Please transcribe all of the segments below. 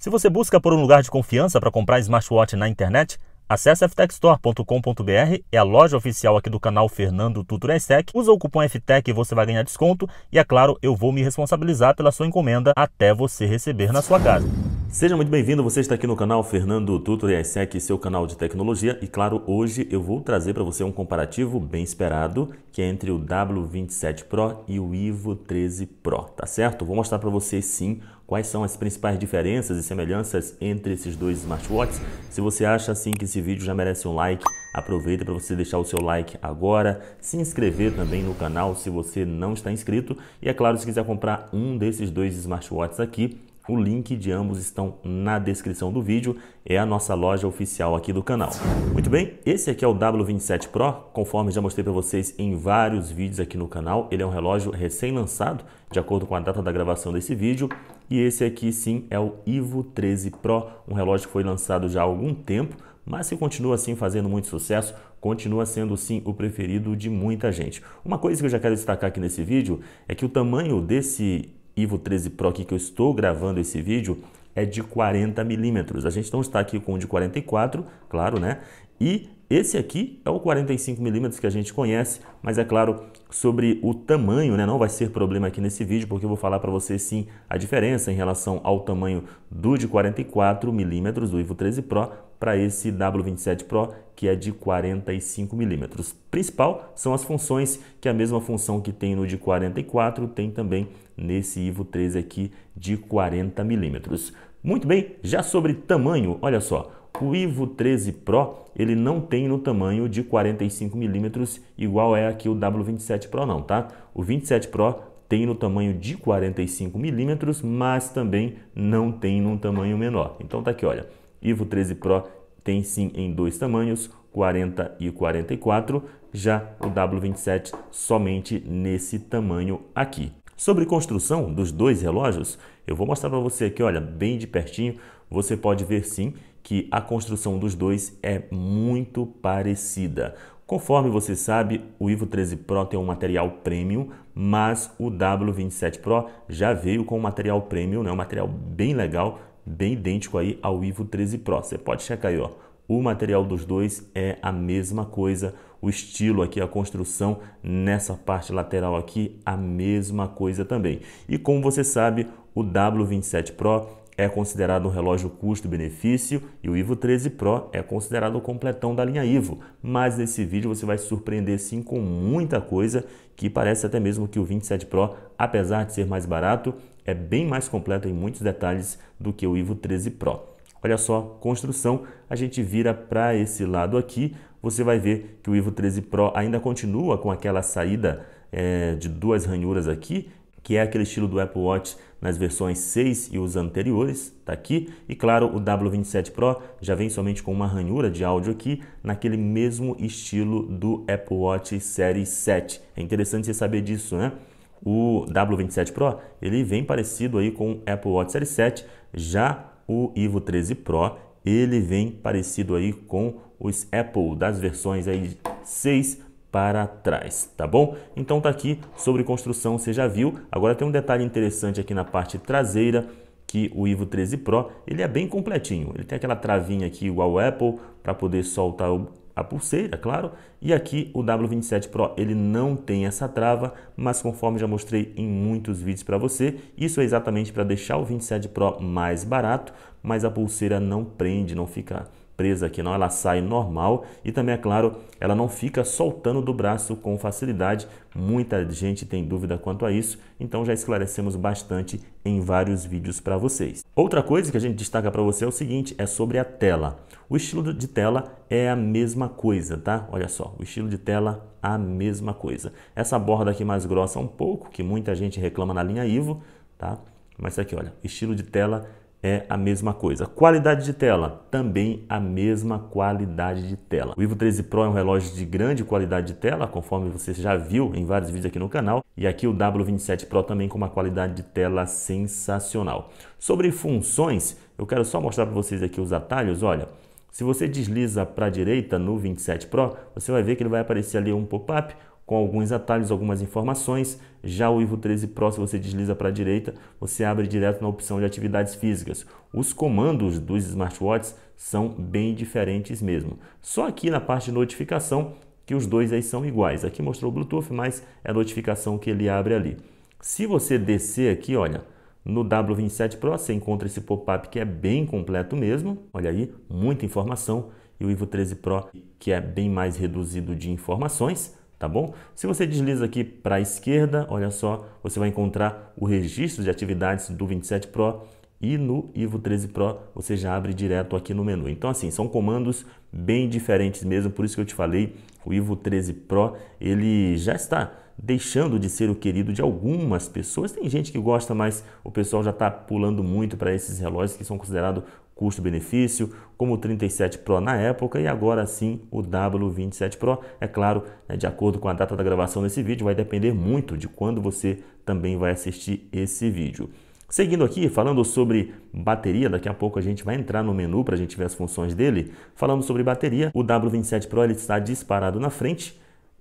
Se você busca por um lugar de confiança para comprar smartwatch na internet, acesse ftechstore.com.br, é a loja oficial aqui do canal Fernando Tutor Tech. Usa o cupom FTEC e você vai ganhar desconto. E é claro, eu vou me responsabilizar pela sua encomenda até você receber na sua casa. Seja muito bem-vindo, você está aqui no canal Fernando Tutor ESEC, seu canal de tecnologia, e claro, hoje eu vou trazer para você um comparativo bem esperado, que é entre o W27 Pro e o Ivo 13 Pro, tá certo? Vou mostrar para vocês sim Quais são as principais diferenças e semelhanças entre esses dois smartwatches? Se você acha assim que esse vídeo já merece um like, aproveita para você deixar o seu like agora, se inscrever também no canal se você não está inscrito e é claro, se quiser comprar um desses dois smartwatches aqui, o link de ambos estão na descrição do vídeo, é a nossa loja oficial aqui do canal. Muito bem, esse aqui é o W27 Pro, conforme já mostrei para vocês em vários vídeos aqui no canal, ele é um relógio recém-lançado, de acordo com a data da gravação desse vídeo, e esse aqui sim é o Ivo 13 Pro, um relógio que foi lançado já há algum tempo, mas que continua assim fazendo muito sucesso, continua sendo sim o preferido de muita gente. Uma coisa que eu já quero destacar aqui nesse vídeo é que o tamanho desse Ivo 13 Pro aqui que eu estou gravando esse vídeo é de 40 milímetros. A gente não está aqui com um de 44, claro, né? E esse aqui é o 45mm que a gente conhece, mas é claro, sobre o tamanho, né? não vai ser problema aqui nesse vídeo, porque eu vou falar para vocês sim a diferença em relação ao tamanho do de 44mm do Ivo 13 Pro para esse W27 Pro, que é de 45mm. Principal são as funções, que é a mesma função que tem no de 44 tem também nesse Ivo 13 aqui de 40mm. Muito bem, já sobre tamanho, olha só, o Ivo 13 Pro ele não tem no tamanho de 45 mm igual é aqui o W27 Pro não, tá? O 27 Pro tem no tamanho de 45 mm, mas também não tem num tamanho menor. Então tá aqui, olha. Ivo 13 Pro tem sim em dois tamanhos, 40 e 44, já o W27 somente nesse tamanho aqui. Sobre construção dos dois relógios, eu vou mostrar para você aqui, olha, bem de pertinho, você pode ver sim que a construção dos dois é muito parecida. Conforme você sabe, o Ivo 13 Pro tem um material premium, mas o W27 Pro já veio com um material premium, né? um material bem legal, bem idêntico aí ao Ivo 13 Pro. Você pode checar aí, ó. o material dos dois é a mesma coisa, o estilo aqui, a construção nessa parte lateral aqui, a mesma coisa também. E como você sabe, o W27 Pro é considerado um relógio custo-benefício e o Ivo 13 Pro é considerado o completão da linha Ivo. Mas nesse vídeo você vai se surpreender sim com muita coisa que parece até mesmo que o 27 Pro, apesar de ser mais barato, é bem mais completo em muitos detalhes do que o Ivo 13 Pro. Olha só, construção, a gente vira para esse lado aqui, você vai ver que o Ivo 13 Pro ainda continua com aquela saída é, de duas ranhuras aqui, que é aquele estilo do Apple Watch nas versões 6 e os anteriores, tá aqui. E claro, o W27 Pro já vem somente com uma ranhura de áudio aqui, naquele mesmo estilo do Apple Watch Série 7. É interessante você saber disso, né? O W27 Pro, ele vem parecido aí com o Apple Watch Série 7, já o Ivo 13 Pro, ele vem parecido aí com os Apple das versões aí 6 para trás, tá bom? Então tá aqui sobre construção, você já viu. Agora tem um detalhe interessante aqui na parte traseira, que o Ivo 13 Pro, ele é bem completinho. Ele tem aquela travinha aqui igual o Apple para poder soltar o, a pulseira, claro. E aqui o W27 Pro, ele não tem essa trava, mas conforme já mostrei em muitos vídeos para você, isso é exatamente para deixar o 27 Pro mais barato, mas a pulseira não prende, não fica presa aqui não, ela sai normal e também, é claro, ela não fica soltando do braço com facilidade. Muita gente tem dúvida quanto a isso, então já esclarecemos bastante em vários vídeos para vocês. Outra coisa que a gente destaca para você é o seguinte, é sobre a tela. O estilo de tela é a mesma coisa, tá? Olha só, o estilo de tela a mesma coisa. Essa borda aqui mais grossa um pouco, que muita gente reclama na linha Ivo, tá? Mas aqui, olha, estilo de tela é a mesma coisa. Qualidade de tela, também a mesma qualidade de tela. O Vivo 13 Pro é um relógio de grande qualidade de tela, conforme você já viu em vários vídeos aqui no canal, e aqui o W27 Pro também com uma qualidade de tela sensacional. Sobre funções, eu quero só mostrar para vocês aqui os atalhos, olha, se você desliza para a direita no 27 Pro, você vai ver que ele vai aparecer ali um pop-up com alguns atalhos, algumas informações. Já o Ivo 13 Pro, se você desliza para a direita, você abre direto na opção de atividades físicas. Os comandos dos smartwatches são bem diferentes mesmo. Só aqui na parte de notificação que os dois aí são iguais. Aqui mostrou o Bluetooth, mas é a notificação que ele abre ali. Se você descer aqui, olha, no W27 Pro você encontra esse pop-up que é bem completo mesmo. Olha aí, muita informação. E o Ivo 13 Pro, que é bem mais reduzido de informações tá bom? Se você desliza aqui para a esquerda, olha só, você vai encontrar o registro de atividades do 27 Pro e no Ivo 13 Pro você já abre direto aqui no menu. Então assim, são comandos bem diferentes mesmo, por isso que eu te falei, o Ivo 13 Pro, ele já está deixando de ser o querido de algumas pessoas. Tem gente que gosta, mas o pessoal já está pulando muito para esses relógios que são considerados custo-benefício, como o 37 Pro na época e agora sim o W27 Pro. É claro, né, de acordo com a data da gravação desse vídeo, vai depender muito de quando você também vai assistir esse vídeo. Seguindo aqui, falando sobre bateria, daqui a pouco a gente vai entrar no menu para a gente ver as funções dele. Falando sobre bateria, o W27 Pro ele está disparado na frente,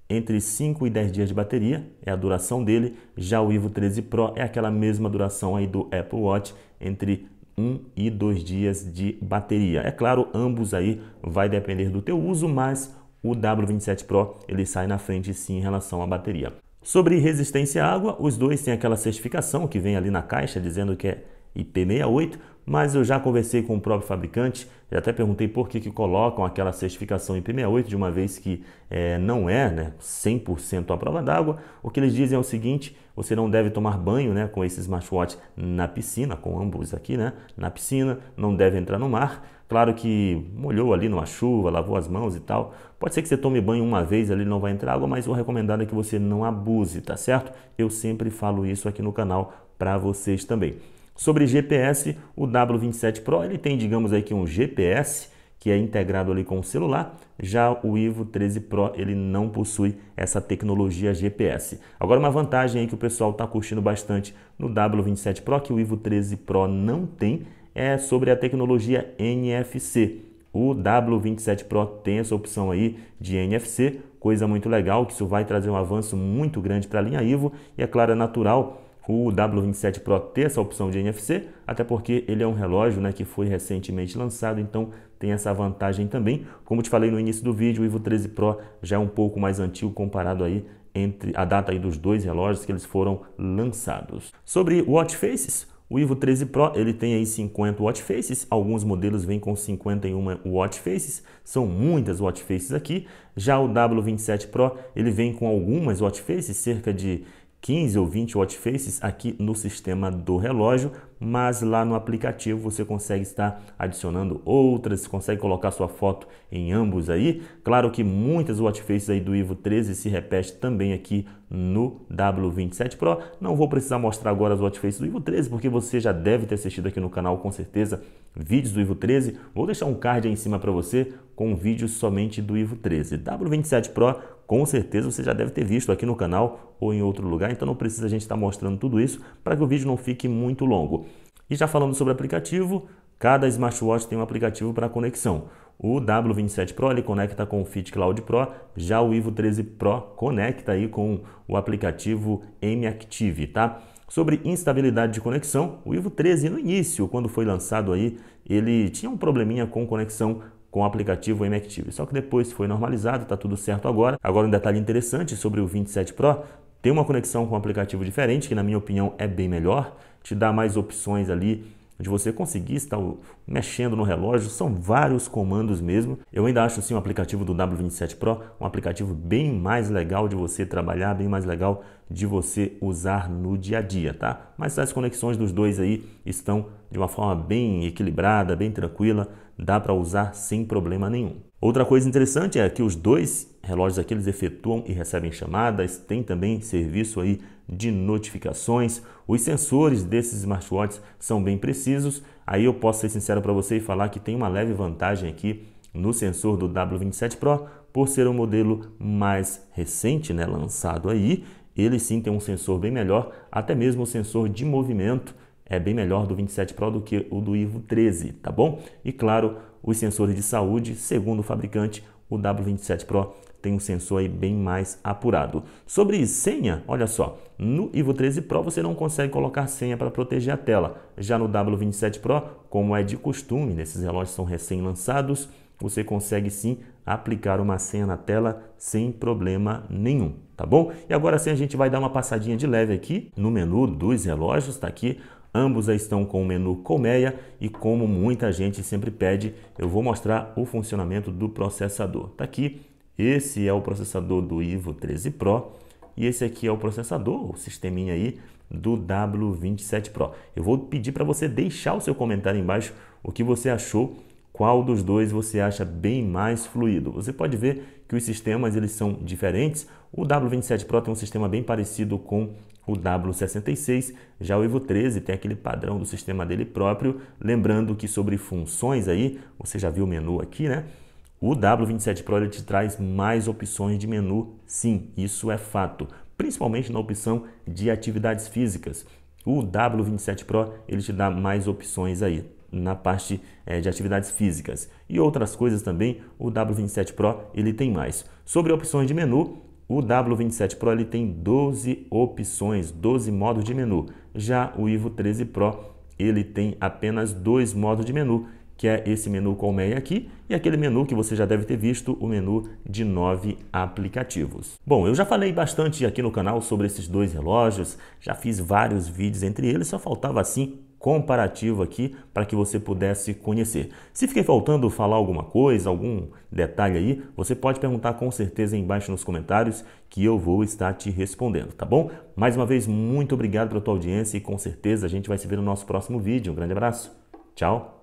entre 5 e 10 dias de bateria é a duração dele. Já o Ivo 13 Pro é aquela mesma duração aí do Apple Watch, entre um e dois dias de bateria. É claro, ambos aí vai depender do teu uso, mas o W27 Pro ele sai na frente sim em relação à bateria. Sobre resistência à água, os dois têm aquela certificação que vem ali na caixa dizendo que é IP68, mas eu já conversei com o próprio fabricante, e até perguntei por que, que colocam aquela certificação IP68, de uma vez que é, não é né, 100% à prova d'água. O que eles dizem é o seguinte, você não deve tomar banho né, com esse smartwatch na piscina, com ambos aqui, né, na piscina, não deve entrar no mar. Claro que molhou ali numa chuva, lavou as mãos e tal. Pode ser que você tome banho uma vez, ali não vai entrar água, mas o recomendado é que você não abuse, tá certo? Eu sempre falo isso aqui no canal para vocês também. Sobre GPS, o W27 Pro ele tem, digamos aí que um GPS que é integrado ali com o celular, já o Ivo 13 Pro ele não possui essa tecnologia GPS. Agora uma vantagem aí que o pessoal está curtindo bastante no W27 Pro que o Ivo 13 Pro não tem é sobre a tecnologia NFC. O W27 Pro tem essa opção aí de NFC, coisa muito legal, que isso vai trazer um avanço muito grande para a linha Ivo e é claro, é natural o W27 Pro ter essa opção de NFC, até porque ele é um relógio né, que foi recentemente lançado, então tem essa vantagem também. Como te falei no início do vídeo, o Ivo 13 Pro já é um pouco mais antigo comparado aí entre a data aí dos dois relógios que eles foram lançados. Sobre watch faces, o Ivo 13 Pro ele tem aí 50 watch faces, alguns modelos vêm com 51 watch faces, são muitas watch faces aqui. Já o W27 Pro ele vem com algumas watch faces, cerca de 15 ou 20 watch faces aqui no sistema do relógio, mas lá no aplicativo você consegue estar adicionando outras, consegue colocar sua foto em ambos aí. Claro que muitas watch faces aí do Ivo 13 se repete também aqui no W27 Pro. Não vou precisar mostrar agora as watch faces do Ivo 13, porque você já deve ter assistido aqui no canal com certeza vídeos do Ivo 13. Vou deixar um card aí em cima para você com vídeos somente do Ivo 13. W27 Pro com certeza você já deve ter visto aqui no canal ou em outro lugar, então não precisa a gente estar tá mostrando tudo isso para que o vídeo não fique muito longo. E já falando sobre aplicativo, cada smartwatch tem um aplicativo para conexão. O W27 Pro ele conecta com o Fit Cloud Pro, já o Ivo 13 Pro conecta aí com o aplicativo M Active, tá? Sobre instabilidade de conexão, o Ivo 13 no início, quando foi lançado aí, ele tinha um probleminha com conexão com o aplicativo Active, Só que depois foi normalizado, está tudo certo agora. Agora um detalhe interessante sobre o 27 Pro, tem uma conexão com um aplicativo diferente, que na minha opinião é bem melhor, te dá mais opções ali onde você conseguir estar mexendo no relógio, são vários comandos mesmo. Eu ainda acho sim o aplicativo do W27 Pro um aplicativo bem mais legal de você trabalhar, bem mais legal de você usar no dia a dia, tá? Mas as conexões dos dois aí estão de uma forma bem equilibrada, bem tranquila, dá para usar sem problema nenhum. Outra coisa interessante é que os dois relógios aqui eles efetuam e recebem chamadas, tem também serviço aí de notificações. Os sensores desses smartwatches são bem precisos. Aí eu posso ser sincero para você e falar que tem uma leve vantagem aqui no sensor do W27 Pro por ser um modelo mais recente, né, lançado aí. Ele sim tem um sensor bem melhor, até mesmo o sensor de movimento é bem melhor do 27 Pro do que o do Ivo 13, tá bom? E claro, os sensores de saúde, segundo o fabricante, o W27 Pro tem um sensor aí bem mais apurado. Sobre senha, olha só, no Ivo 13 Pro você não consegue colocar senha para proteger a tela. Já no W27 Pro, como é de costume, nesses né, relógios são recém-lançados, você consegue sim aplicar uma senha na tela sem problema nenhum, tá bom? E agora sim a gente vai dar uma passadinha de leve aqui no menu dos relógios, tá aqui Ambos estão com o menu colmeia e como muita gente sempre pede, eu vou mostrar o funcionamento do processador. Tá aqui, esse é o processador do Ivo 13 Pro e esse aqui é o processador, o sisteminha aí do W27 Pro. Eu vou pedir para você deixar o seu comentário embaixo o que você achou, qual dos dois você acha bem mais fluido. Você pode ver que os sistemas eles são diferentes. O W27 Pro tem um sistema bem parecido com o W66, já o Evo 13 tem aquele padrão do sistema dele próprio, lembrando que sobre funções aí, você já viu o menu aqui, né? O W27 Pro ele te traz mais opções de menu, sim, isso é fato, principalmente na opção de atividades físicas. O W27 Pro ele te dá mais opções aí na parte é, de atividades físicas e outras coisas também. O W27 Pro ele tem mais. Sobre opções de menu, o W27 Pro ele tem 12 opções, 12 modos de menu. Já o Ivo 13 Pro ele tem apenas dois modos de menu, que é esse menu com aqui e aquele menu que você já deve ter visto, o menu de nove aplicativos. Bom, eu já falei bastante aqui no canal sobre esses dois relógios, já fiz vários vídeos entre eles, só faltava assim comparativo aqui para que você pudesse conhecer. Se fiquei faltando falar alguma coisa, algum detalhe aí, você pode perguntar com certeza embaixo nos comentários que eu vou estar te respondendo, tá bom? Mais uma vez, muito obrigado pela tua audiência e com certeza a gente vai se ver no nosso próximo vídeo. Um grande abraço, tchau!